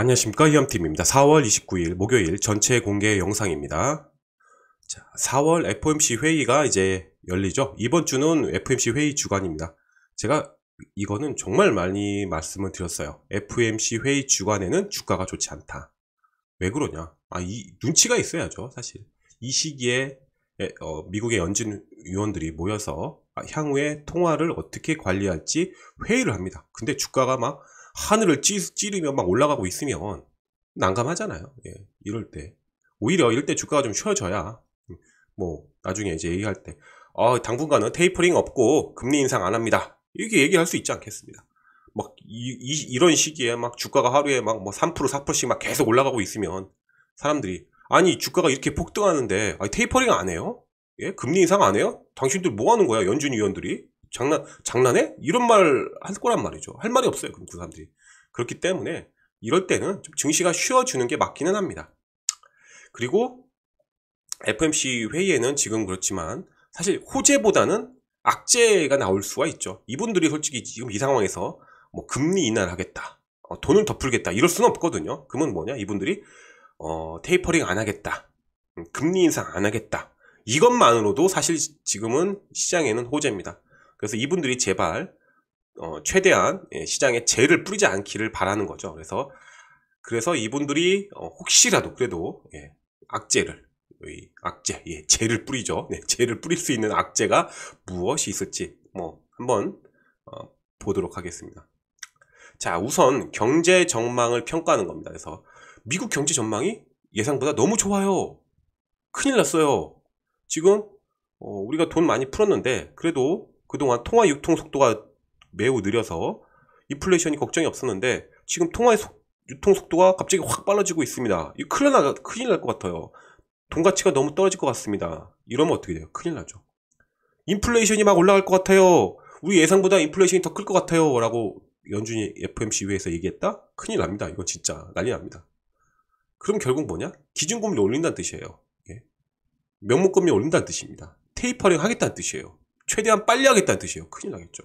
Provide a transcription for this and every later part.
안녕하십니까 이염팀입니다 4월 29일 목요일 전체 공개 영상입니다. 자, 4월 FOMC 회의가 이제 열리죠. 이번 주는 FOMC 회의 주간입니다. 제가 이거는 정말 많이 말씀을 드렸어요. FOMC 회의 주간에는 주가가 좋지 않다. 왜 그러냐? 아, 이 눈치가 있어야죠, 사실. 이 시기에 어, 미국의 연준 위원들이 모여서 아, 향후에 통화를 어떻게 관리할지 회의를 합니다. 근데 주가가 막 하늘을 찌, 르며막 올라가고 있으면 난감하잖아요. 예, 이럴 때. 오히려 이럴 때 주가가 좀 쉬어져야 음, 뭐 나중에 이제 얘기할 때 어, 당분간은 테이퍼링 없고 금리 인상 안 합니다. 이렇게 얘기할 수 있지 않겠습니다. 막 이, 런 시기에 막 주가가 하루에 막 뭐3% 4%씩 막 계속 올라가고 있으면 사람들이 아니 주가가 이렇게 폭등하는데 아니, 테이퍼링 안 해요? 예? 금리 인상 안 해요? 당신들 뭐 하는 거야 연준 위원들이? 장난 장난해? 이런 말 할 거란 말이죠. 할 말이 없어요. 그럼 그 사람들이 그렇기 때문에 이럴 때는 좀 증시가 쉬어주는 게 맞기는 합니다. 그리고 FMC 회의에는 지금 그렇지만 사실 호재보다는 악재가 나올 수가 있죠. 이분들이 솔직히 지금 이 상황에서 뭐 금리 인하를 하겠다, 어, 돈을 더 풀겠다 이럴 수는 없거든요. 그러면 뭐냐? 이분들이 어, 테이퍼링 안 하겠다, 음, 금리 인상 안 하겠다 이것만으로도 사실 지금은 시장에는 호재입니다. 그래서 이분들이 제발 어, 최대한 예, 시장에 재를 뿌리지 않기를 바라는 거죠. 그래서 그래서 이분들이 어, 혹시라도 그래도 예, 악재를 악재, 예, 재를 뿌리죠. 네, 재를 뿌릴 수 있는 악재가 무엇이 있을지 뭐 한번 어, 보도록 하겠습니다. 자, 우선 경제 전망을 평가하는 겁니다. 그래서 미국 경제 전망이 예상보다 너무 좋아요. 큰일 났어요. 지금 어, 우리가 돈 많이 풀었는데 그래도 그동안 통화 유통 속도가 매우 느려서 인플레이션이 걱정이 없었는데 지금 통화의 속, 유통 속도가 갑자기 확 빨라지고 있습니다. 이 큰일 나 큰일 날 것 같아요. 돈 가치가 너무 떨어질 것 같습니다. 이러면 어떻게 돼요? 큰일 나죠. 인플레이션이 막 올라갈 것 같아요. 우리 예상보다 인플레이션이 더 클 것 같아요. 라고 연준이 FMC 회에서 얘기했다? 큰일 납니다. 이건 진짜 난리 납니다. 그럼 결국 뭐냐? 기준금리 올린다는 뜻이에요. 예. 명목금리 올린다는 뜻입니다. 테이퍼링 하겠다는 뜻이에요. 최대한 빨리 하겠다는 뜻이에요. 큰일 나겠죠.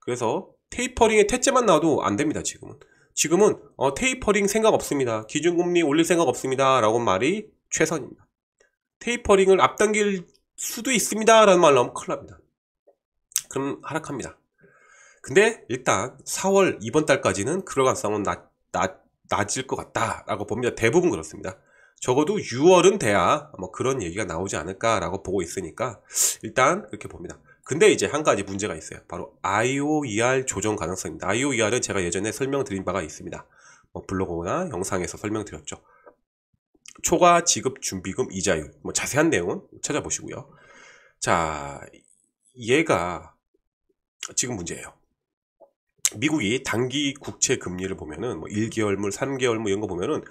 그래서 테이퍼링의 태째만 나와도 안 됩니다. 지금은. 지금은 어, 테이퍼링 생각 없습니다. 기준금리 올릴 생각 없습니다. 라고 말이 최선입니다. 테이퍼링을 앞당길 수도 있습니다. 라는 말 나오면 큰일 납니다. 그럼 하락합니다. 근데 일단 4월 이번 달까지는 그럴 가능성은 낮, 낮, 낮을 것 같다라고 봅니다. 대부분 그렇습니다. 적어도 6월은 돼야 뭐 그런 얘기가 나오지 않을까라고 보고 있으니까 일단 그렇게 봅니다. 근데 이제 한 가지 문제가 있어요. 바로 IOER 조정 가능성입니다. IOER은 제가 예전에 설명드린 바가 있습니다. 뭐 블로그나 영상에서 설명드렸죠. 초과 지급 준비금 이자율. 뭐 자세한 내용은 찾아보시고요. 자, 얘가 지금 문제예요. 미국이 단기 국채 금리를 보면은 뭐 1개월물, 3개월물 이런 거 보면은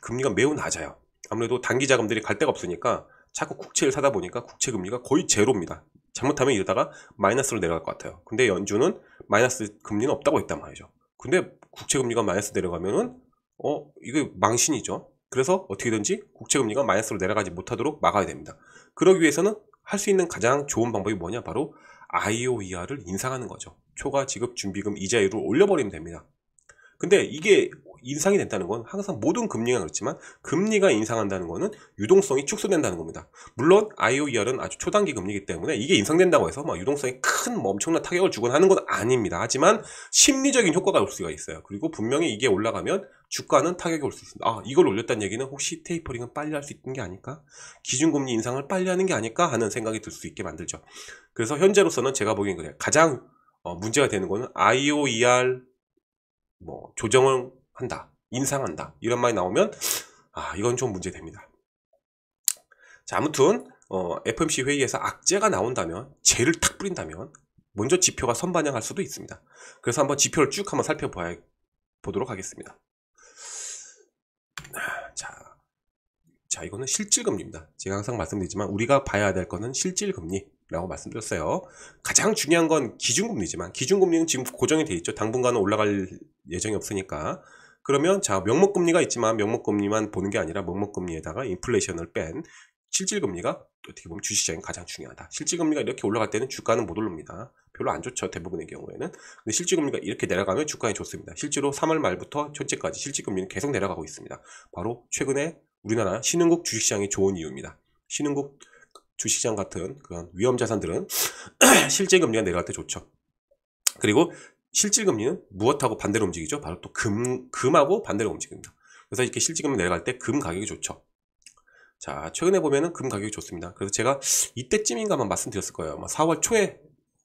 금리가 매우 낮아요. 아무래도 단기 자금들이 갈 데가 없으니까 자꾸 국채를 사다 보니까 국채 금리가 거의 제로입니다. 잘못하면 이러다가 마이너스로 내려갈 것 같아요. 근데 연준은 마이너스 금리는 없다고 했단 말이죠. 근데 국채금리가 마이너스 내려가면은 어 이게 망신이죠. 그래서 어떻게든지 국채금리가 마이너스로 내려가지 못하도록 막아야 됩니다. 그러기 위해서는 할 수 있는 가장 좋은 방법이 뭐냐 바로 IOER을 인상하는 거죠. 초과 지급 준비금 이자율을 올려버리면 됩니다. 근데 이게 인상이 된다는 건 항상 모든 금리가 그렇지만 금리가 인상한다는 것은 유동성이 축소된다는 겁니다. 물론 IOER은 아주 초단기 금리이기 때문에 이게 인상된다고 해서 막 유동성이 큰뭐 엄청난 타격을 주곤 하는 건 아닙니다. 하지만 심리적인 효과가 올 수가 있어요. 그리고 분명히 이게 올라가면 주가는 타격이 올 수 있습니다. 아, 이걸 올렸다는 얘기는 혹시 테이퍼링은 빨리 할 수 있는 게 아닐까? 기준금리 인상을 빨리 하는 게 아닐까? 하는 생각이 들 수 있게 만들죠. 그래서 현재로서는 제가 보기엔 그래요. 가장 어, 문제가 되는 거는 IOER 뭐 조정을 한다. 인상한다. 이런 말이 나오면 아 이건 좀 문제됩니다. 자 아무튼 어, FMC 회의에서 악재가 나온다면 죄를 탁 뿌린다면 먼저 지표가 선반영할 수도 있습니다. 그래서 한번 지표를 쭉 한번 살펴 보도록 하겠습니다. 자, 자 이거는 실질금리입니다. 제가 항상 말씀드리지만 우리가 봐야 될 것은 실질금리라고 말씀드렸어요. 가장 중요한 건 기준금리지만 기준금리는 지금 고정이 돼 있죠. 당분간은 올라갈 예정이 없으니까 그러면 자 명목금리가 있지만 명목금리만 보는 게 아니라 명목금리에다가 인플레이션을 뺀 실질금리가 어떻게 보면 주식시장이 가장 중요하다. 실질금리가 이렇게 올라갈 때는 주가는 못올릅니다 별로 안 좋죠. 대부분의 경우에는. 근데 실질금리가 이렇게 내려가면 주가에 좋습니다. 실제로 3월 말부터 현재까지 실질금리는 계속 내려가고 있습니다. 바로 최근에 우리나라 신흥국 주식시장이 좋은 이유입니다. 신흥국 주식시장 같은 그런 위험 자산들은 실질금리가 내려갈 때 좋죠. 그리고 실질금리는 무엇하고 반대로 움직이죠? 바로 또 금, 금하고 반대로 움직입니다. 그래서 이렇게 실질금리 내려갈 때 금 가격이 좋죠. 자, 최근에 보면은 금 가격이 좋습니다. 그래서 제가 이때쯤인가만 말씀드렸을 거예요. 아마 4월 초에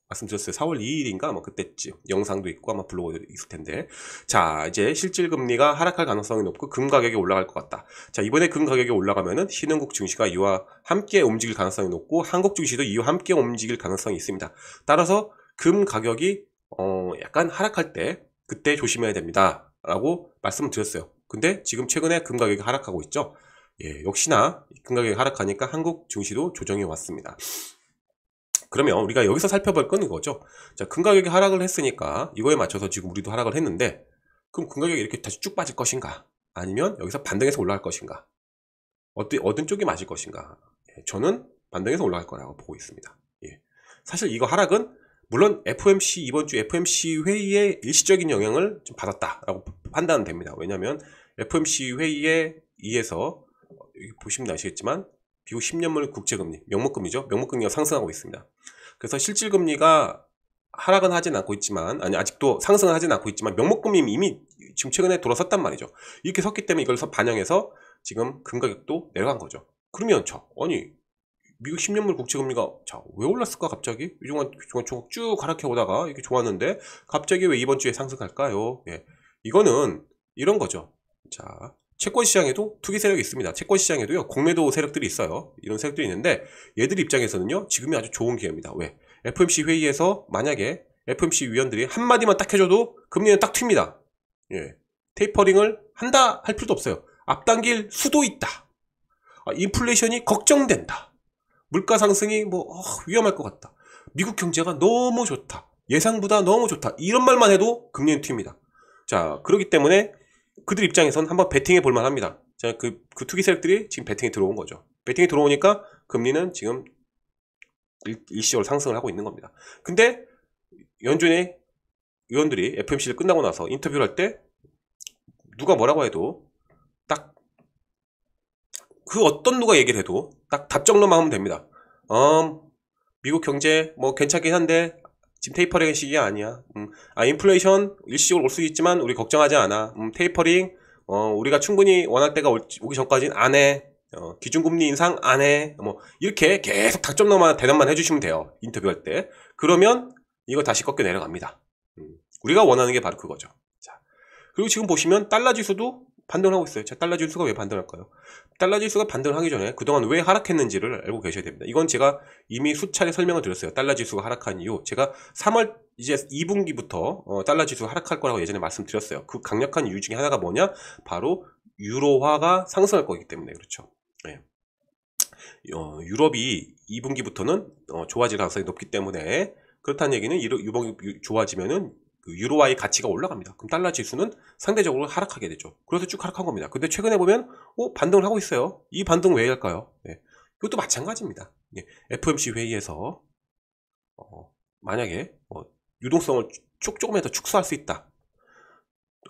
말씀드렸어요. 4월 2일인가 뭐 그때쯤 영상도 있고 아마 블로그 도 있을 텐데 자 이제 실질 금리가 하락할 가능성이 높고 금 가격이 올라갈 것 같다. 자 이번에 금 가격이 올라가면은 신흥국 증시가 이와 함께 움직일 가능성이 높고 한국 증시도 이와 함께 움직일 가능성이 있습니다. 따라서 금 가격이 어, 약간 하락할 때 그때 조심해야 됩니다. 라고 말씀을 드렸어요. 근데 지금 최근에 금 가격이 하락하고 있죠. 예, 역시나 금 가격이 하락하니까 한국 증시도 조정이 왔습니다. 그러면 우리가 여기서 살펴볼 건 이거죠. 자, 금 가격이 하락을 했으니까 이거에 맞춰서 지금 우리도 하락을 했는데 그럼 금 가격이 이렇게 다시 쭉 빠질 것인가? 아니면 여기서 반등해서 올라갈 것인가? 어디, 어떤 쪽이 맞을 것인가? 예, 저는 반등해서 올라갈 거라고 보고 있습니다. 예. 사실 이거 하락은 물론 FOMC 이번 주 FOMC 회의에 일시적인 영향을 좀 받았다라고 판단됩니다. 왜냐하면 FOMC 회의에 의해서 어, 보시면 아시겠지만 미국 10년물 국제금리 명목금리죠. 명목금리가 상승하고 있습니다. 그래서 실질금리가 하락은 하진 않고 있지만 아니 아직도 상승은 하진 않고 있지만 명목금리 이미 지금 최근에 돌아섰단 말이죠. 이렇게 섰기 때문에 이걸 반영해서 지금 금 가격도 내려간 거죠. 그러면 저 아니 미국 10년물 국채금리가 자왜 올랐을까 갑자기 그동안 쭉가락해 오다가 이렇게 좋았는데 갑자기 왜 이번 주에 상승할까요? 예, 이거는 이런 거죠. 자 채권 시장에도 투기 세력이 있습니다. 채권 시장에도요 공매도 세력들이 있어요. 이런 세력들이 있는데 얘들 입장에서는요 지금이 아주 좋은 기회입니다. 왜 FMC 회의에서 만약에 FMC 위원들이 한 마디만 딱 해줘도 금리는 딱 튑니다. 예, 테이퍼링을 한다 할 필요도 없어요. 앞당길 수도 있다. 아, 인플레이션이 걱정된다. 물가 상승이 뭐 어, 위험할 것 같다. 미국 경제가 너무 좋다. 예상보다 너무 좋다. 이런 말만 해도 금리는 튑니다. 자, 그렇기 때문에 그들 입장에선 한번 베팅해 볼 만합니다. 자, 그, 그 투기 세력들이 지금 베팅이 들어온 거죠. 베팅이 들어오니까 금리는 지금 일, 일시적으로 상승을 하고 있는 겁니다. 근데 연준의 의원들이 FMC를 끝나고 나서 인터뷰를 할 때 누가 뭐라고 해도 그 어떤 누가 얘기를 해도 딱 답정로만 하면 됩니다. 음, 미국 경제 뭐 괜찮긴 한데 지금 테이퍼링 시기 아니야. 음, 아 인플레이션 일시적으로 올 수 있지만 우리 걱정하지 않아. 음, 테이퍼링 어, 우리가 충분히 원할 때가 올, 오기 전까지는 안 해. 어, 기준금리 인상 안 해. 뭐 이렇게 계속 답정로만 대답만 해주시면 돼요. 인터뷰할 때. 그러면 이거 다시 꺾여 내려갑니다. 음, 우리가 원하는 게 바로 그거죠. 그리고 지금 보시면 달러 지수도 반등하고 있어요. 자, 달러 지수가 왜 반등할까요? 달러 지수가 반등을 하기 전에 그동안 왜 하락했는지를 알고 계셔야 됩니다. 이건 제가 이미 수차례 설명을 드렸어요. 달러 지수가 하락한 이유. 제가 3월 이제 2분기부터 어, 달러 지수가 하락할 거라고 예전에 말씀드렸어요. 그 강력한 이유 중에 하나가 뭐냐? 바로 유로화가 상승할 거기 때문에 그렇죠. 네. 어, 유럽이 2분기부터는 어, 좋아질 가능성이 높기 때문에 그렇다는 얘기는 유로, 유봉이 좋아지면은 그 유로화의 가치가 올라갑니다. 그럼 달러 지수는 상대적으로 하락하게 되죠. 그래서 쭉 하락한 겁니다. 근데 최근에 보면 어, 반등을 하고 있어요. 이 반등 왜일까요? 네. 예. 이것도 마찬가지입니다. 예. f m c 회의에서 어, 만약에 어, 유동성을 쭉 조금이라도 축소할 수 있다.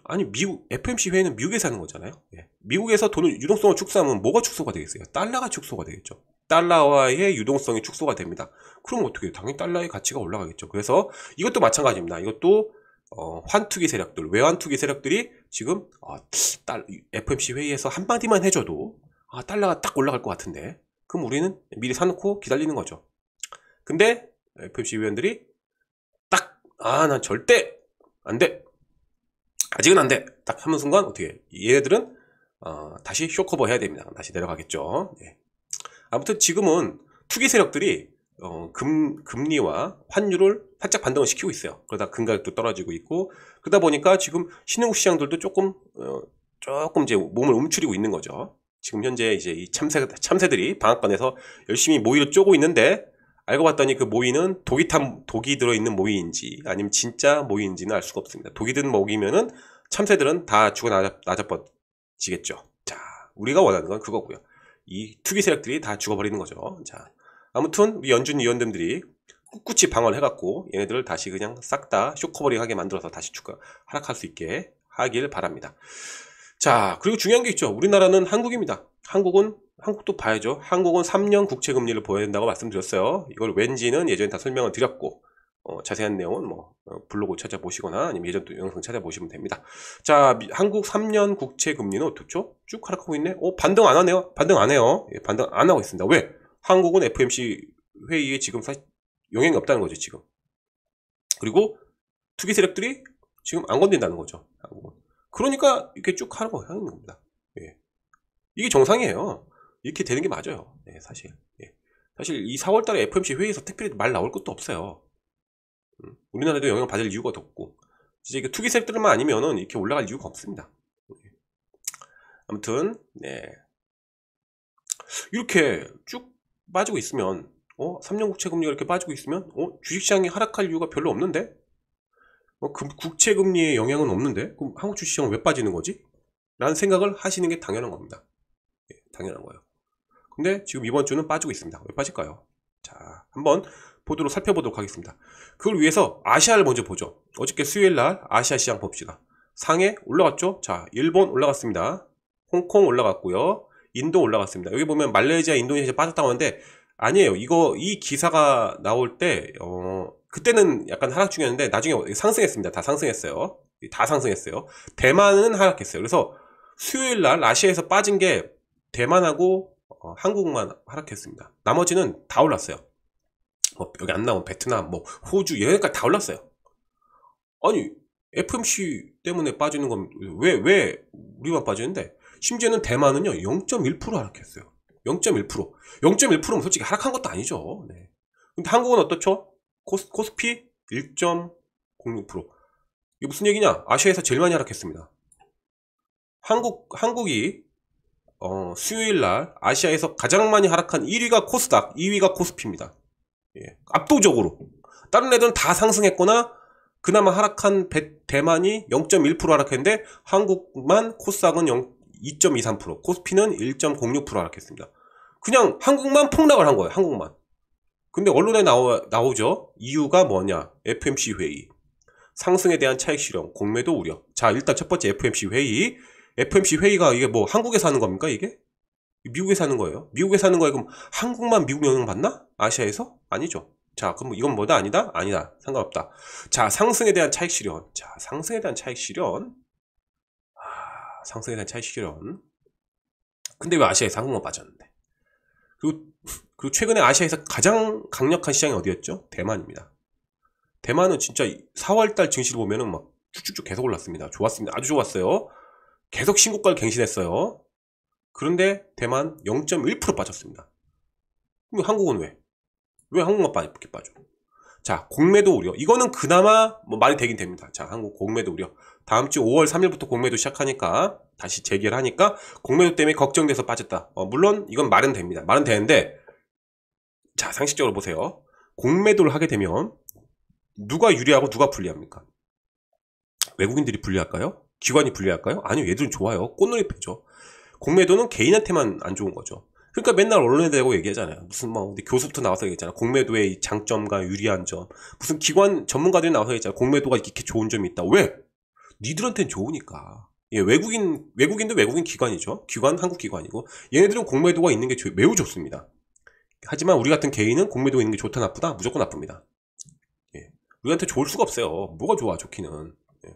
아니 미국 f m c 회의는 미국에서 하는 거잖아요. 예. 미국에서 돈을 유동성을 축소하면 뭐가 축소가 되겠어요? 달러가 축소가 되겠죠. 달러와의 유동성이 축소가 됩니다. 그럼 어떻게 해요? 당연히 달러의 가치가 올라가겠죠. 그래서 이것도 마찬가지입니다. 이것도 어, 환투기 세력들, 외환투기 세력들이 지금 어, 딸, FMC 회의에서 한마디만 해줘도 아, 달러가 딱 올라갈 것 같은데 그럼 우리는 미리 사놓고 기다리는 거죠. 근데 FMC 위원들이 딱아난 절대 안 돼. 아직은 안 돼. 딱 하는 순간 어떻게 얘네들은 어, 다시 쇼커버 해야 됩니다. 다시 내려가겠죠. 네. 아무튼 지금은 투기 세력들이 어, 금, 금리와 환율을 살짝 반등을 시키고 있어요. 그러다 금 가격도 떨어지고 있고, 그러다 보니까 지금 신흥국 시장들도 조금, 어, 조금 이제 몸을 움츠리고 있는 거죠. 지금 현재 이제 이 참새, 참새들이 방앗간에서 열심히 모이를 쪼고 있는데, 알고 봤더니 그 모이는 독이 탄, 독이 들어있는 모이인지, 아니면 진짜 모이인지는 알 수가 없습니다. 독이 든모이면은 참새들은 다 죽어 나자버지겠죠 자, 우리가 원하는 건 그거고요. 이 투기 세력들이 다 죽어버리는 거죠. 자, 아무튼 우리 연준 위원님들이 꿋꿋이 방어를 해갖고 얘네들을 다시 그냥 싹 다 쇼커버링하게 만들어서 다시 추가 하락할 수 있게 하길 바랍니다. 자 그리고 중요한 게 있죠. 우리나라는 한국입니다. 한국은 한국도 봐야죠. 한국은 3년 국채 금리를 보여야 된다고 말씀드렸어요. 이걸 왠지는 예전에 다 설명을 드렸고 어, 자세한 내용은 뭐 어, 블로그 찾아보시거나 아니면 예전 또 영상 찾아보시면 됩니다. 자, 미, 한국 3년 국채 금리는 어떻죠? 쭉 하락하고 있네. 어, 반등 안 하네요. 반등 안 해요. 예, 반등 안 하고 있습니다. 왜? 한국은 FMC 회의에 지금 사실 영향이 없다는 거죠, 지금. 그리고 투기 세력들이 지금 안 건든다는 거죠. 한국은. 그러니까 이렇게 쭉 하라고 하는 겁니다. 예. 이게 정상이에요. 이렇게 되는 게 맞아요. 예, 사실. 예. 사실 이 4월 달에 FMC 회의에서 특별히 말 나올 것도 없어요. 음, 우리나라도 영향 받을 이유가 없고. 이제 이게 투기 세력들만 아니면은 이렇게 올라갈 이유가 없습니다. 예. 아무튼, 네. 이렇게 쭉 빠지고 있으면 어 3년 국채 금리가 이렇게 빠지고 있으면 어 주식시장이 하락할 이유가 별로 없는데 어, 뭐 그 국채 금리의 영향은 없는데 그럼 한국 주식시장은 왜 빠지는 거지? 라는 생각을 하시는 게 당연한 겁니다. 예, 당연한 거예요. 근데 지금 이번 주는 빠지고 있습니다. 왜 빠질까요? 자, 한번 보도록 살펴보도록 하겠습니다. 그걸 위해서 아시아를 먼저 보죠. 어저께 수요일 날 아시아 시장 봅시다. 상해 올라갔죠? 자, 일본 올라갔습니다. 홍콩 올라갔고요. 인도 올라갔습니다. 여기 보면 말레이시아, 인도네시아 빠졌다고 하는데 아니에요. 이거 이 기사가 나올 때 어, 그때는 약간 하락 중이었는데 나중에 상승했습니다. 다 상승했어요. 다 상승했어요. 대만은 하락했어요. 그래서 수요일 날 아시아에서 빠진 게 대만하고 어, 한국만 하락했습니다. 나머지는 다 올랐어요. 뭐 여기 안 나온 베트남, 뭐 호주 여기까지 다 올랐어요. 아니 FMC 때문에 빠지는 건 왜왜 왜 우리만 빠지는데 심지어는 대만은요 0.1% 하락했어요. 0.1% 0.1%면 솔직히 하락한 것도 아니죠. 네. 근데 한국은 어떻죠? 코스, 코스피 1.06% 이게 무슨 얘기냐? 아시아에서 제일 많이 하락했습니다. 한국 한국이 어, 수요일 날 아시아에서 가장 많이 하락한 1위가 코스닥, 2위가 코스피입니다. 예, 압도적으로 다른 애들은 다 상승했거나 그나마 하락한 대만이 0.1% 하락했는데 한국만 코스닥은 0, 2.23% 코스피는 1.06% 하락했습니다. 그냥 한국만 폭락을 한 거예요. 한국만. 근데 언론에 나오, 나오죠. 이유가 뭐냐. FMC 회의. 상승에 대한 차익 실현, 공매도 우려. 자, 일단 첫 번째 FMC 회의. FMC 회의가 이게 뭐한국에사는 겁니까, 이게? 미국에사는 거예요. 미국에사는 거예요. 그럼 한국만 미국 영향 받나? 아시아에서? 아니죠. 자, 그럼 이건 뭐다? 아니다? 아니다. 상관없다. 자, 상승에 대한 차익 실현. 자, 상승에 대한 차익 실현. 상승에 대한 차이시결은 근데 왜 아시아에서 한국만 빠졌는데 그리고, 그리고 최근에 아시아에서 가장 강력한 시장이 어디였죠? 대만입니다 대만은 진짜 4월달 증시를 보면막 쭉쭉쭉 계속 올랐습니다 좋았습니다 아주 좋았어요 계속 신고가를 갱신했어요 그런데 대만 0.1% 빠졌습니다 그럼 한국은 왜? 왜 한국만 이렇게 빠져? 자, 공매도 우려. 이거는 그나마 뭐 말이 되긴 됩니다. 자, 한국 공매도 우려. 다음 주 5월 3일부터 공매도 시작하니까 다시 재개를 하니까 공매도 때문에 걱정돼서 빠졌다. 어, 물론 이건 말은 됩니다. 말은 되는데 자, 상식적으로 보세요. 공매도를 하게 되면 누가 유리하고 누가 불리합니까? 외국인들이 불리할까요? 기관이 불리할까요? 아니요, 얘들은 좋아요. 꽃놀이 패죠. 공매도는 개인한테만 안 좋은 거죠. 그러니까 맨날 언론에 대고 얘기하잖아요. 무슨 뭐 우리 교수부터 나와서 얘기했잖아. 공매도의 장점과 유리한 점. 무슨 기관 전문가들이 나와서 얘기했잖아. 공매도가 이렇게 좋은 점이 있다. 왜? 니들한테는 좋으니까. 예, 외국인 외국인도 외국인 기관이죠. 기관 한국 기관이고 얘네들은 공매도가 있는 게 매우 좋습니다. 하지만 우리 같은 개인은 공매도가 있는 게 좋다 나쁘다 무조건 나쁩니다. 예, 우리한테 좋을 수가 없어요. 뭐가 좋아 좋기는. 예.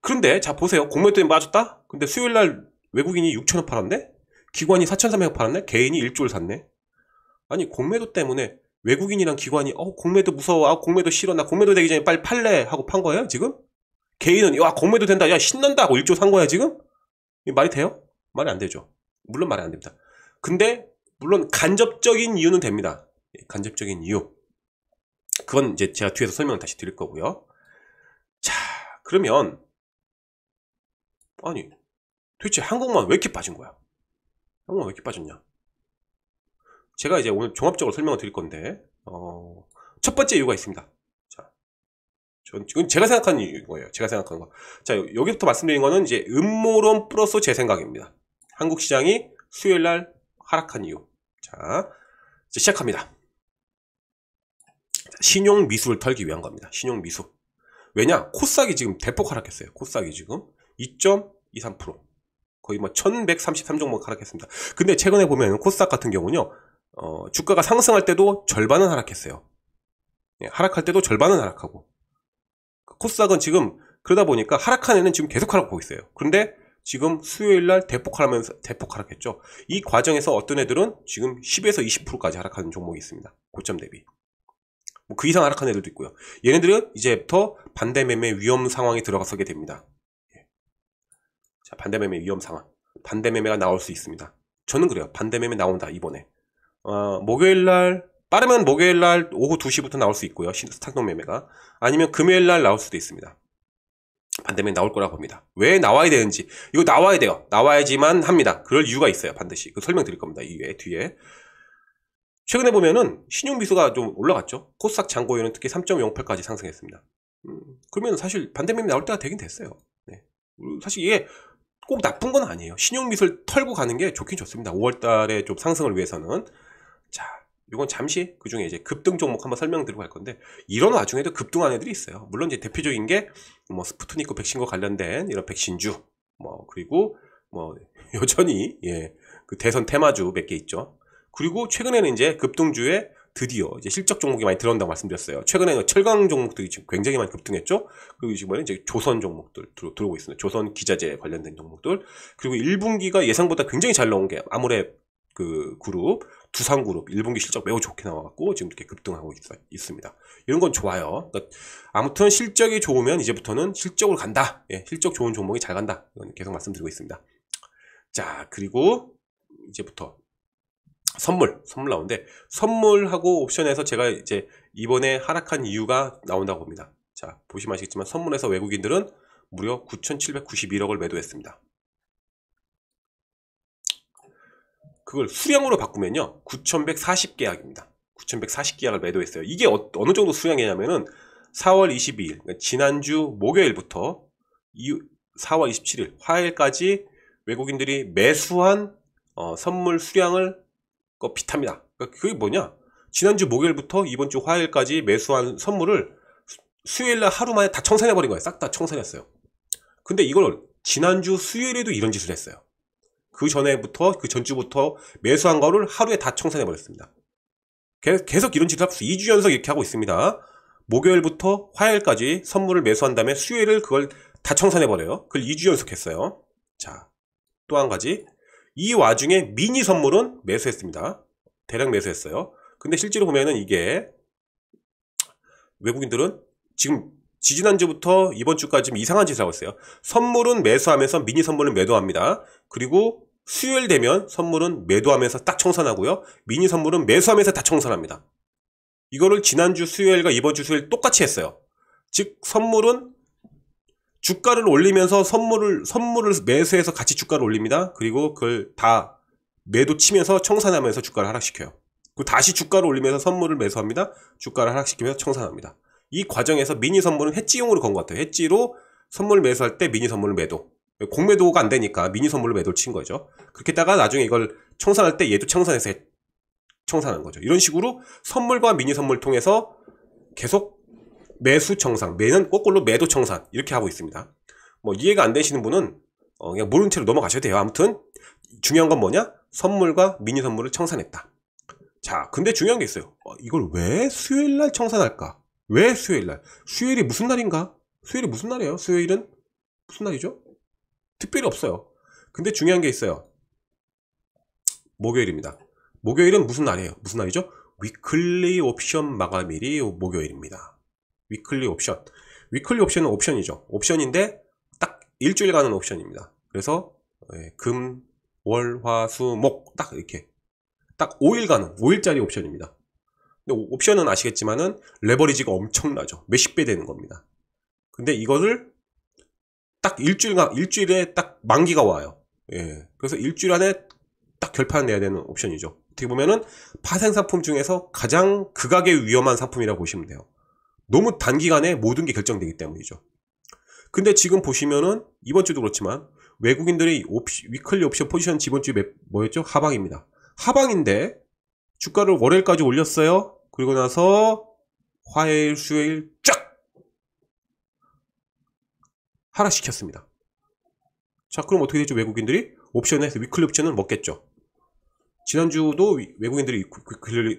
그런데 자 보세요. 공매도에 맞았다 근데 수요일 날 외국인이 6천 원팔았는데 기관이 4,300 팔았네? 개인이 1조를 샀네? 아니, 공매도 때문에 외국인이랑 기관이, 어, 공매도 무서워. 아, 공매도 싫어. 나 공매도 되기 전에 빨리 팔래. 하고 판 거예요, 지금? 개인은, 와, 공매도 된다. 야, 신난다. 하고 1조 산 거야, 지금? 말이 돼요? 말이 안 되죠. 물론 말이 안 됩니다. 근데, 물론 간접적인 이유는 됩니다. 예, 간접적인 이유. 그건 이제 제가 뒤에서 설명을 다시 드릴 거고요. 자, 그러면, 아니, 도대체 한국만 왜 이렇게 빠진 거야? 형은 왜 이렇게 빠졌냐? 제가 이제 오늘 종합적으로 설명을 드릴 건데 어, 첫 번째 이유가 있습니다. 자, 전 지금 제가 생각하는 이 거예요. 제가 생각하는 거. 자, 여기부터 말씀드린 거는 이제 음모론 플러스 제 생각입니다. 한국 시장이 수요일 날 하락한 이유. 자, 이제 시작합니다. 신용 미수를 털기 위한 겁니다. 신용 미수. 왜냐? 코싹이 지금 대폭 하락했어요. 코싹이 지금 2.23%. 거의 뭐 1133종목 하락했습니다. 근데 최근에 보면 코스닥 같은 경우는요. 어, 주가가 상승할 때도 절반은 하락했어요. 예, 하락할 때도 절반은 하락하고. 코스닥은 지금 그러다 보니까 하락한 애는 지금 계속 하락하고 있어요. 그런데 지금 수요일 날 대폭 하락하면서 대폭 하락했죠. 이 과정에서 어떤 애들은 지금 10에서 20%까지 하락하는 종목이 있습니다. 고점 대비. 뭐그 이상 하락한 애들도 있고요. 얘네들은 이제부터 반대 매매 위험 상황에 들어가서게 됩니다. 자, 반대매매 위험 상황. 반대매매가 나올 수 있습니다. 저는 그래요. 반대매매 나온다, 이번에. 어, 목요일날, 빠르면 목요일날 오후 2시부터 나올 수 있고요. 스탁동 매매가. 아니면 금요일날 나올 수도 있습니다. 반대매매 나올 거라고 봅니다. 왜 나와야 되는지. 이거 나와야 돼요. 나와야지만 합니다. 그럴 이유가 있어요. 반드시. 그 설명드릴 겁니다. 이외에 뒤에. 최근에 보면은 신용비수가 좀 올라갔죠. 코스닥 장고율은 특히 3.08까지 상승했습니다. 음, 그러면 사실 반대매매 나올 때가 되긴 됐어요. 네. 사실 이게 꼭 나쁜 건 아니에요. 신용미술 털고 가는 게 좋긴 좋습니다. 5월달에 좀 상승을 위해서는 자 이건 잠시 그 중에 이제 급등 종목 한번 설명드리고 갈 건데 이런 와중에도 급등한 애들이 있어요. 물론 이제 대표적인 게 뭐 스푸트니크 백신과 관련된 이런 백신주 뭐 그리고 뭐 여전히 예그 대선 테마주 몇 개 있죠. 그리고 최근에는 이제 급등주에 드디어 이제 실적 종목이 많이 들어온다고 말씀드렸어요. 최근에 그 철강 종목들이 지금 굉장히 많이 급등했죠. 그리고 지금은 이제 조선 종목들 들어, 오고 있습니다. 조선 기자재 관련된 종목들. 그리고 1분기가 예상보다 굉장히 잘 나온 게 아무래 그 그룹, 두산 그룹 1분기 실적 매우 좋게 나와갖고 지금 이렇게 급등하고 있, 습니다 이런 건 좋아요. 그러니까 아무튼 실적이 좋으면 이제부터는 실적으로 간다. 예, 실적 좋은 종목이 잘 간다. 이건 계속 말씀드리고 있습니다. 자, 그리고 이제부터 선물, 선물 나오는데 선물하고 옵션에서 제가 이제 이번에 하락한 이유가 나온다고 봅니다. 자, 보시면 아시겠지만 선물에서 외국인들은 무려 9,791억을 매도했습니다. 그걸 수량으로 바꾸면요. 9,140계약입니다. 9,140계약을 매도했어요. 이게 어, 느 정도 수량이냐면은 4월 22일, 그러니까 지난주 목요일부터 4월 27일, 화요일까지 외국인들이 매수한 어, 선물 수량을 거 비탑니다. 그 그러니까 그게 뭐냐? 지난주 목요일부터 이번 주 화요일까지 매수한 선물을 수요일날 하루 만에 다 청산해버린 거예요. 싹 다 청산했어요. 근데 이걸 지난주 수요일에도 이런 짓을 했어요. 그 전에부터, 그 전주부터 매수한 거를 하루에 다 청산해버렸습니다. 계속 이런 짓을 하고 2주 연속 이렇게 하고 있습니다. 목요일부터 화요일까지 선물을 매수한 다음에 수요일을 그걸 다 청산해버려요. 그걸 2주 연속했어요. 자, 또 한 가지. 이 와중에 미니 선물은 매수했습니다. 대량 매수했어요. 근데 실제로 보면은 이게 외국인들은 지금 지지난주부터 이번 주까지 이상한 짓을 하고 있어요. 선물은 매수하면서 미니 선물은 매도합니다. 그리고 수요일 되면 선물은 매도하면서 딱 청산하고요. 미니 선물은 매수하면서 다 청산합니다. 이거를 지난주 수요일과 이번 주 수요일 똑같이 했어요. 즉 선물은 주가를 올리면서 선물을 선물을 매수해서 같이 주가를 올립니다. 그리고 그걸 다 매도 치면서 청산하면서 주가를 하락시켜요. 그 다시 주가를 올리면서 선물을 매수합니다. 주가를 하락시키면서 청산합니다. 이 과정에서 미니 선물은 해지용으로 건 것 같아요. 해지로 선물 매수할 때 미니 선물을 매도. 공매도가 안 되니까 미니 선물을 매도를 친 거죠. 그렇게 했다가 나중에 이걸 청산할 때 얘도 청산해서 청산한 거죠. 이런 식으로 선물과 미니 선물 통해서 계속 매수 청산, 매년 거꾸로 매도 청산 이렇게 하고 있습니다. 뭐 이해가 안 되시는 분은 어 그냥 모른 채로 넘어가셔도 돼요. 아무튼 중요한 건 뭐냐? 선물과 미니 선물을 청산했다. 자, 근데 중요한 게 있어요. 어, 이걸 왜 수요일 날 청산할까? 왜 수요일 날? 수요일이 무슨 날인가? 수요일이 무슨 날이에요? 수요일은 무슨 날이죠? 특별히 없어요. 근데 중요한 게 있어요. 목요일입니다. 목요일은 무슨 날이에요? 무슨 날이죠? 위클리 옵션 마감일이 목요일입니다. 위클리 옵션. 위클리 옵션은 옵션이죠. 옵션인데 딱 일주일 가는 옵션입니다. 그래서 예, 금, 월, 화, 수, 목 딱 이렇게 딱 5일 가는 5일짜리 옵션입니다. 근데 옵션은 아시겠지만은 레버리지가 엄청나죠. 몇십 배 되는 겁니다. 근데 이것을딱 일주일간 일주일에 딱 만기가 와요. 예. 그래서 일주일 안에 딱 결판 내야 되는 옵션이죠. 어떻게 보면은 파생 상품 중에서 가장 극악의 위험한 상품이라고 보시면 돼요. 너무 단기간에 모든 게 결정되기 때문이죠. 근데 지금 보시면은 이번 주도 그렇지만 외국인들의 옵시, 위클리 옵션 포지션 이번 주 뭐였죠? 하방입니다. 하방인데 주가를 월요일까지 올렸어요. 그리고 나서 화요일, 수요일 쫙 하락시켰습니다. 자, 그럼 어떻게 되죠? 외국인들이 옵션에서 위클리 옵션을 먹겠죠. 지난주도 외국인들이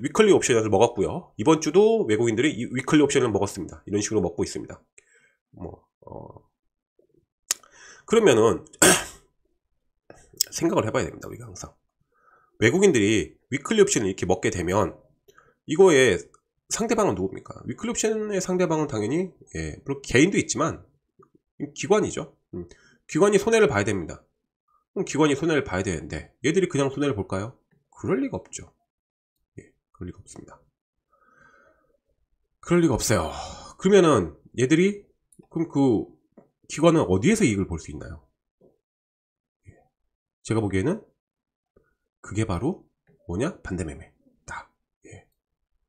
위클리 옵션을 먹었고요. 이번 주도 외국인들이 위클리 옵션을 먹었습니다. 이런 식으로 먹고 있습니다. 뭐, 어. 그러면은, 생각을 해봐야 됩니다. 우리가 항상. 외국인들이 위클리 옵션을 이렇게 먹게 되면, 이거에 상대방은 누굽니까? 위클리 옵션의 상대방은 당연히, 예, 개인도 있지만, 기관이죠. 음, 기관이 손해를 봐야 됩니다. 기관이 손해를 봐야 되는데, 얘들이 그냥 손해를 볼까요? 그럴 리가 없죠. 예, 그럴 리가 없습니다. 그럴 리가 없어요. 그러면은 얘들이 그럼 그 기관은 어디에서 이익을 볼 수 있나요? 예, 제가 보기에는 그게 바로 뭐냐 반대매매다. 예,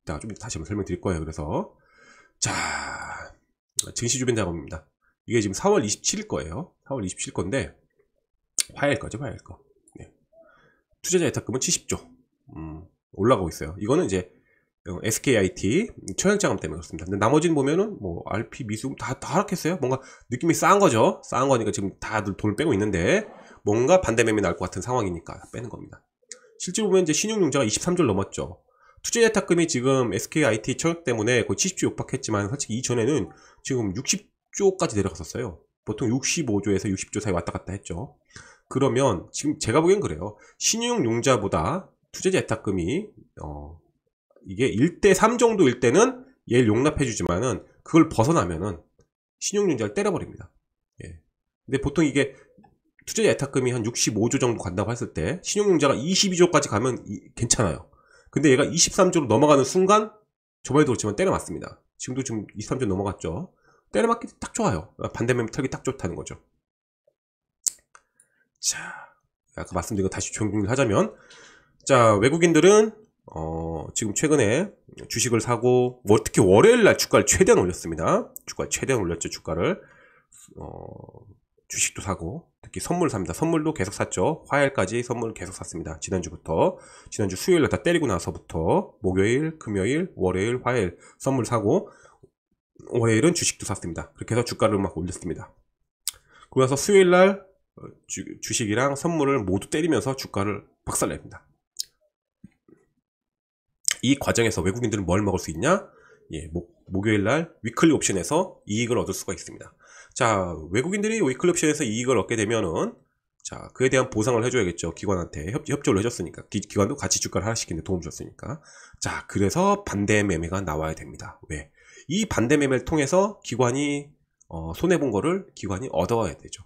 제가 좀 다시 한번 설명드릴 거예요. 그래서 자 증시 주변 작업입니다. 이게 지금 4월 27일 거예요. 4월 27일 건데 화요일 거죠, 화요일 거. 투자자 예탁금은 70조 음, 올라가고 있어요. 이거는 이제 어, SKIT 처연자금 때문에 그렇습니다. 근데 나머지는 보면은 뭐 RP 미수금 다, 다 하락했어요. 뭔가 느낌이 싼 거죠. 싼 거니까 지금 다들 돈을 빼고 있는데 뭔가 반대매매 날 것 같은 상황이니까 빼는 겁니다. 실제로 보면 이제 신용융자가 23조를 넘었죠. 투자예탁금이 지금 SKIT 철형 때문에 거의 70조 육박했지만 솔직히 이전에는 지금 60조까지 내려갔었어요. 보통 65조에서 60조 사이 왔다 갔다 했죠. 그러면 지금 제가 보기엔 그래요. 신용융자보다 투자재탁금이 자 어, 이게 1대 3 정도일 때는 얘를 용납해주지만은 그걸 벗어나면은 신용융자를 때려버립니다. 예. 근데 보통 이게 투자예탁금이 자한 65조 정도 간다고 했을 때 신용융자가 22조까지 가면 이, 괜찮아요. 근데 얘가 23조로 넘어가는 순간 저번에도 그렇지만 때려맞습니다. 지금도 지금 23조 넘어갔죠. 때려맞기 딱 좋아요. 반대매매 털기 딱 좋다는 거죠. 자, 아까 말씀드린 거 다시 정리를 하자면, 자, 외국인들은, 어, 지금 최근에 주식을 사고, 뭐, 특히 월요일날 주가를 최대한 올렸습니다. 주가 를 최대한 올렸죠, 주가를. 어, 주식도 사고, 특히 선물 삽니다. 선물도 계속 샀죠. 화요일까지 선물 계속 샀습니다. 지난주부터. 지난주 수요일날 다 때리고 나서부터, 목요일, 금요일, 월요일, 화요일, 선물 사고, 월요일은 주식도 샀습니다. 그렇게 해서 주가를 막 올렸습니다. 그러고 서 수요일날 어, 주, 주식이랑 선물을 모두 때리면서 주가를 박살냅니다. 이 과정에서 외국인들은 뭘 먹을 수 있냐? 예, 목, 요일날 위클리 옵션에서 이익을 얻을 수가 있습니다. 자, 외국인들이 위클리 옵션에서 이익을 얻게 되면은 자, 그에 대한 보상을 해줘야겠죠. 기관한테 협, 협조를 해줬으니까. 기, 관도 같이 주가를 하나 씩키는데 도움 을 줬으니까. 자, 그래서 반대 매매가 나와야 됩니다. 왜? 이 반대 매매를 통해서 기관이, 어, 손해본 거를 기관이 얻어야 되죠.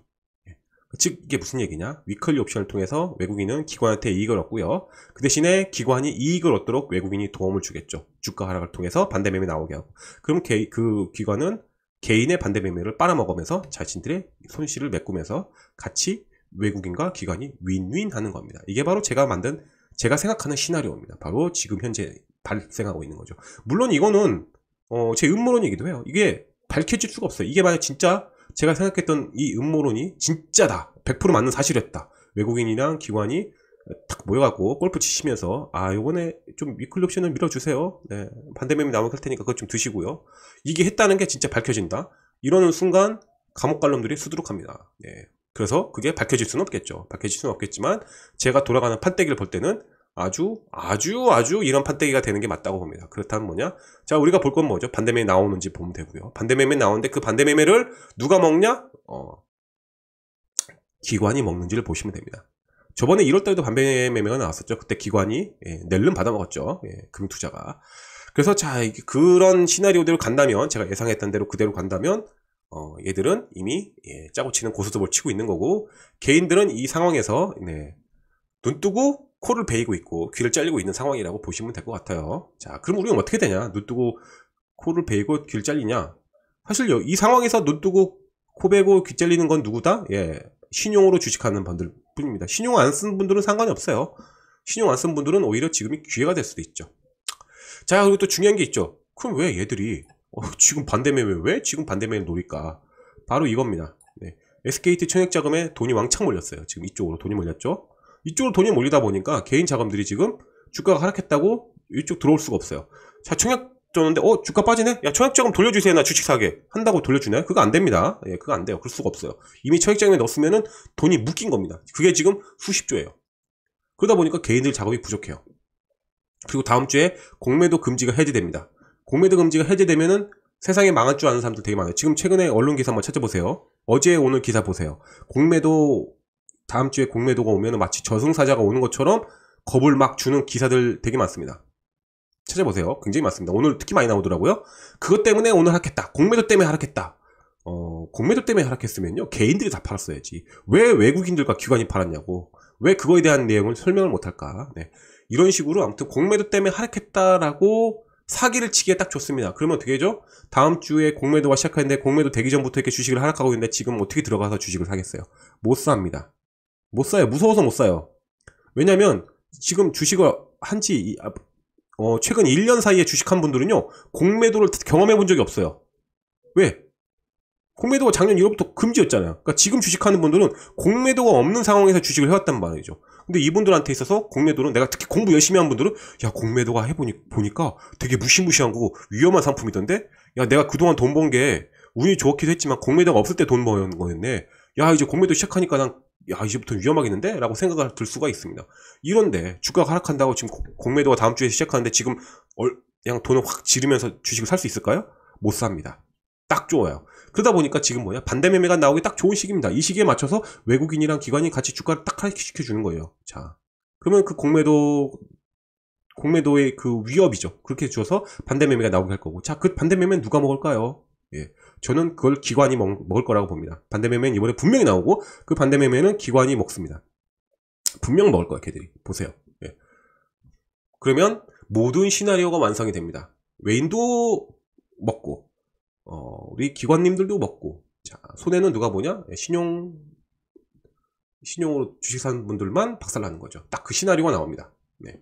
즉 이게 무슨 얘기냐? 위클리 옵션을 통해서 외국인은 기관한테 이익을 얻고요. 그 대신에 기관이 이익을 얻도록 외국인이 도움을 주겠죠. 주가 하락을 통해서 반대 매매 나오게 하고. 그럼 개, 그 기관은 개인의 반대 매매를 빨아먹으면서 자신들의 손실을 메꾸면서 같이 외국인과 기관이 윈윈 하는 겁니다. 이게 바로 제가 만든 제가 생각하는 시나리오입니다. 바로 지금 현재 발생하고 있는 거죠. 물론 이거는 어, 제 음모론이기도 해요. 이게 밝혀질 수가 없어요. 이게 만약 진짜 제가 생각했던 이 음모론이 진짜다. 100% 맞는 사실이었다. 외국인이랑 기관이 탁 모여갖고 골프 치시면서 아 요번에 좀 위클리 션을 밀어주세요 네반대매이 남았을 테니까 그거좀 드시고요 이게 했다는 게 진짜 밝혀진다 이러는 순간 감옥 갈 놈들이 수두룩합니다 네 그래서 그게 밝혀질 수는 없겠죠 밝혀질 수는 없겠지만 제가 돌아가는 판때기를 볼 때는 아주 아주 아주 이런 판때기가 되는 게 맞다고 봅니다. 그렇다면 뭐냐? 자 우리가 볼 건 뭐죠? 반대매매 나오는지 보면 되고요. 반대매매 나오는데 그 반대매매를 누가 먹냐? 어, 기관이 먹는지를 보시면 됩니다. 저번에 1월 달에도 반대매매가 나왔었죠. 그때 기관이 예, 낼름 받아먹었죠. 예, 금융투자가. 그래서 자 그런 시나리오대로 간다면 제가 예상했던 대로 그대로 간다면 어, 얘들은 이미 예, 짜고 치는 고스톱을 치고 있는 거고 개인들은 이 상황에서 네, 눈 뜨고 코를 베이고 있고 귀를 잘리고 있는 상황이라고 보시면 될 것 같아요. 자, 그럼 우리는 어떻게 되냐? 눈 뜨고 코를 베이고 귀를 잘리냐? 사실 이 상황에서 눈 뜨고 코 베고 귀 잘리는 건 누구다? 예, 신용으로 주식하는 분들 뿐입니다. 신용 안 쓴 분들은 상관이 없어요. 신용 안 쓴 분들은 오히려 지금이 기회가 될 수도 있죠. 자, 그리고 또 중요한 게 있죠. 그럼 왜 얘들이 어, 지금 반대 매매 왜 지금 반대 매매 노릴까? 바로 이겁니다. 네. SKT 청약자금에 돈이 왕창 몰렸어요. 지금 이쪽으로 돈이 몰렸죠. 이쪽으로 돈이 몰리다 보니까 개인 자금들이 지금 주가가 하락했다고 이쪽 들어올 수가 없어요. 자, 청약 줬는데 어 주가 빠지네 야 청약자금 돌려주세요 나 주식 사게 한다고 돌려주나요 그거 안 됩니다 예 그거 안 돼요 그럴 수가 없어요 이미 청약자금에 넣었으면은 돈이 묶인 겁니다 그게 지금 수십조예요 그러다 보니까 개인들 작업이 부족해요 그리고 다음 주에 공매도 금지가 해제됩니다 공매도 금지가 해제되면은 세상에 망할 줄 아는 사람들 되게 많아요 지금 최근에 언론 기사 한번 찾아보세요 어제 오늘 기사 보세요 공매도 다음 주에 공매도가 오면 마치 저승사자가 오는 것처럼 겁을 막 주는 기사들 되게 많습니다. 찾아보세요. 굉장히 많습니다. 오늘 특히 많이 나오더라고요. 그것 때문에 오늘 하락했다. 공매도 때문에 하락했다. 어, 공매도 때문에 하락했으면요. 개인들이 다 팔았어야지. 왜 외국인들과 기관이 팔았냐고. 왜 그거에 대한 내용을 설명을 못할까. 네. 이런 식으로 아무튼 공매도 때문에 하락했다라고 사기를 치기에 딱 좋습니다. 그러면 어떻게 되죠? 다음 주에 공매도가 시작하는데 공매도 되기 전부터 이렇게 주식을 하락하고 있는데 지금 어떻게 들어가서 주식을 사겠어요? 못 삽니다. 못 사요. 무서워서 못 사요. 왜냐면 지금 주식을 한지 아, 어, 최근 1년 사이에 주식한 분들은요 공매도를 경험해 본 적이 없어요. 왜? 공매도가 작년 1월부터 금지였잖아요. 그러니까 지금 주식하는 분들은 공매도가 없는 상황에서 주식을 해왔단 말이죠. 근데 이분들한테 있어서 공매도는 내가 특히 공부 열심히 한 분들은 야 공매도가 해보니 보니까 되게 무시무시한 거고 위험한 상품이던데 야 내가 그동안 돈 번게 운이 좋기도 했지만 공매도가 없을 때 돈 버는 거였네. 야 이제 공매도 시작하니까 난야 이제부터 위험하겠는데? 라고 생각을 들 수가 있습니다. 이런데 주가가 하락한다고 지금 공매도가 다음 주에 시작하는데 지금 그냥 돈을 확 지르면서 주식을 살 수 있을까요? 못 삽니다. 딱 좋아요. 그러다 보니까 지금 뭐냐 반대 매매가 나오기 딱 좋은 시기입니다. 이 시기에 맞춰서 외국인이랑 기관이 같이 주가를 딱 하락시켜 주는 거예요. 자 그러면 그 공매도 공매도의 그 위협이죠. 그렇게 주어서 반대 매매가 나오게 할 거고 자그 반대 매매는 누가 먹을까요? 예. 저는 그걸 기관이 먹을 거라고 봅니다. 반대매매는 이번에 분명히 나오고 그 반대매매는 기관이 먹습니다. 분명 먹을 거야 걔들이. 보세요. 예. 그러면 모든 시나리오가 완성이 됩니다. 외인도 먹고 어, 우리 기관님들도 먹고 자, 손해는 누가 보냐? 예, 신용 신용으로 주식 산 분들만 박살나는 거죠. 딱 그 시나리오가 나옵니다. 네.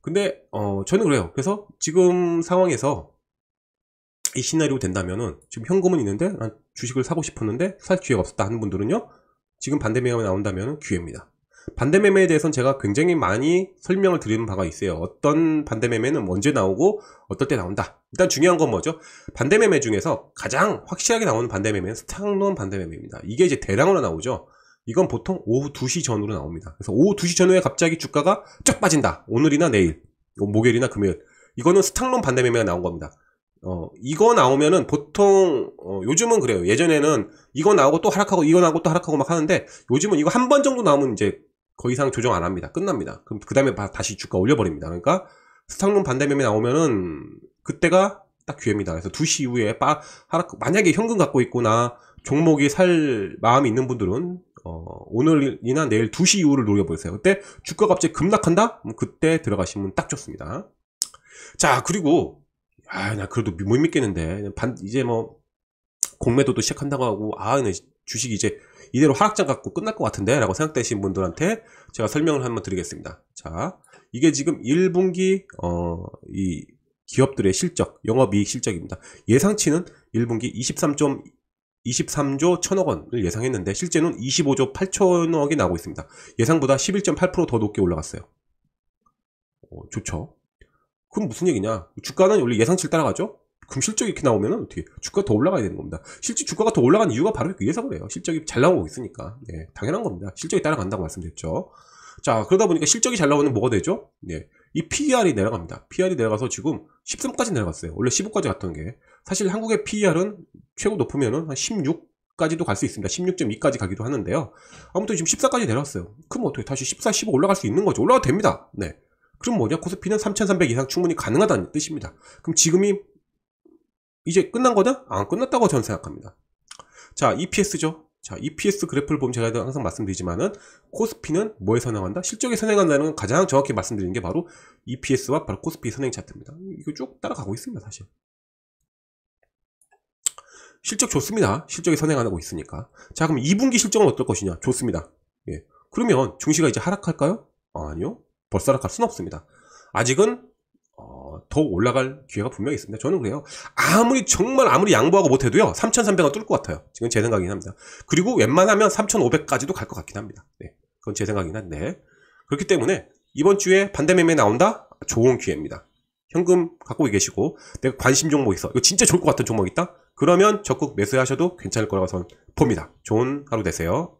근데 어, 저는 그래요. 그래서 지금 상황에서 이 시나리오 된다면은 지금 현금은 있는데 주식을 사고 싶었는데 살 기회가 없었다 하는 분들은요 지금 반대매매가 나온다면 기회입니다 반대매매에 대해서는 제가 굉장히 많이 설명을 드리는 바가 있어요 어떤 반대매매는 언제 나오고 어떨 때 나온다 일단 중요한 건 뭐죠 반대매매 중에서 가장 확실하게 나오는 반대매매는 스탁론 반대매매입니다 이게 이제 대량으로 나오죠 이건 보통 오후 2시 전후로 나옵니다. 그래서 오후 2시 전후에 갑자기 주가가 쫙 빠진다. 오늘이나 내일, 뭐 목요일이나 금요일. 이거는 스탁론 반대매매가 나온 겁니다. 어, 이거 나오면은 보통, 어, 요즘은 그래요. 예전에는 이거 나오고 또 하락하고, 이거 나오고 또 하락하고 막 하는데, 요즘은 이거 한 번 정도 나오면 이제 거의 이상 조정 안 합니다. 끝납니다. 그럼 그 다음에 다시 주가 올려버립니다. 그러니까 스탁룸 반대매매 나오면은 그때가 딱 기회입니다. 그래서 2시 이후에 빠, 하락, 만약에 현금 갖고 있거나 종목이 살 마음이 있는 분들은 어, 오늘이나 내일 2시 이후를 노려보세요. 그때 주가 갑자기 급락한다? 그때 들어가시면 딱 좋습니다. 자, 그리고 아, 나 그래도 못 믿겠는데. 반, 이제 뭐, 공매도도 시작한다고 하고, 아, 나 주식 이제 이대로 하락장 갖고 끝날 것 같은데? 라고 생각되신 분들한테 제가 설명을 한번 드리겠습니다. 자, 이게 지금 1분기, 어, 이 기업들의 실적, 영업이익 실적입니다. 예상치는 1분기 23. 23조 1000억 원을 예상했는데 실제는 25조 8천억이 나오고 있습니다. 예상보다 11.8%더 높게 올라갔어요. 어, 좋죠. 그럼 무슨 얘기냐? 주가는 원래 예상치를 따라가죠? 그럼 실적이 이렇게 나오면 어떻게 주가 가더 올라가야 되는 겁니다. 실제 주가가 더 올라간 이유가 바로 그 예상을 해요. 실적이 잘 나오고 있으니까 네, 당연한 겁니다. 실적이 따라간다고 말씀드렸죠. 자 그러다 보니까 실적이 잘 나오면 뭐가 되죠? 네, 이 PER이 내려갑니다. PER이 내려가서 지금 13까지 내려갔어요. 원래 15까지 갔던 게 사실 한국의 PER은 최고 높으면한 16. 까지도 갈 수 있습니다. 16.2까지 가기도 하는데요. 아무튼 지금 14까지 내려왔어요. 그럼 어떻게 다시 14, 15 올라갈 수 있는 거죠. 올라가도 됩니다. 네. 그럼 뭐냐? 코스피는 3,300 이상 충분히 가능하다는 뜻입니다. 그럼 지금이 이제 끝난 거냐? 안 끝났다고 저는 생각합니다. 자, EPS죠. 자, EPS 그래프를 보면 제가 항상 말씀드리지만은 코스피는 뭐에 선행한다? 실적에 선행한다는 건 가장 정확히 말씀드리는 게 바로 EPS와 바로 코스피 선행 차트입니다. 이거 쭉 따라가고 있습니다, 사실. 실적 좋습니다. 실적이 선행하고 있으니까. 자, 그럼 2분기 실적은 어떨 것이냐? 좋습니다. 예. 그러면 중시가 이제 하락할까요? 아니요. 벌써아갈 수는 없습니다. 아직은 어, 더 올라갈 기회가 분명히 있습니다. 저는 그래요. 아무리 정말 아무리 양보하고 못해도요. 3,300원 뚫을 것 같아요. 지금 제 생각이긴 합니다. 그리고 웬만하면 3,500까지도 갈 것 같긴 합니다. 네, 그건 제 생각이긴 한데 그렇기 때문에 이번 주에 반대매매 나온다? 좋은 기회입니다. 현금 갖고 계시고 내가 관심 종목 있어. 이거 진짜 좋을 것 같은 종목 있다? 그러면 적극 매수하셔도 괜찮을 거라고 저는 봅니다. 좋은 하루 되세요.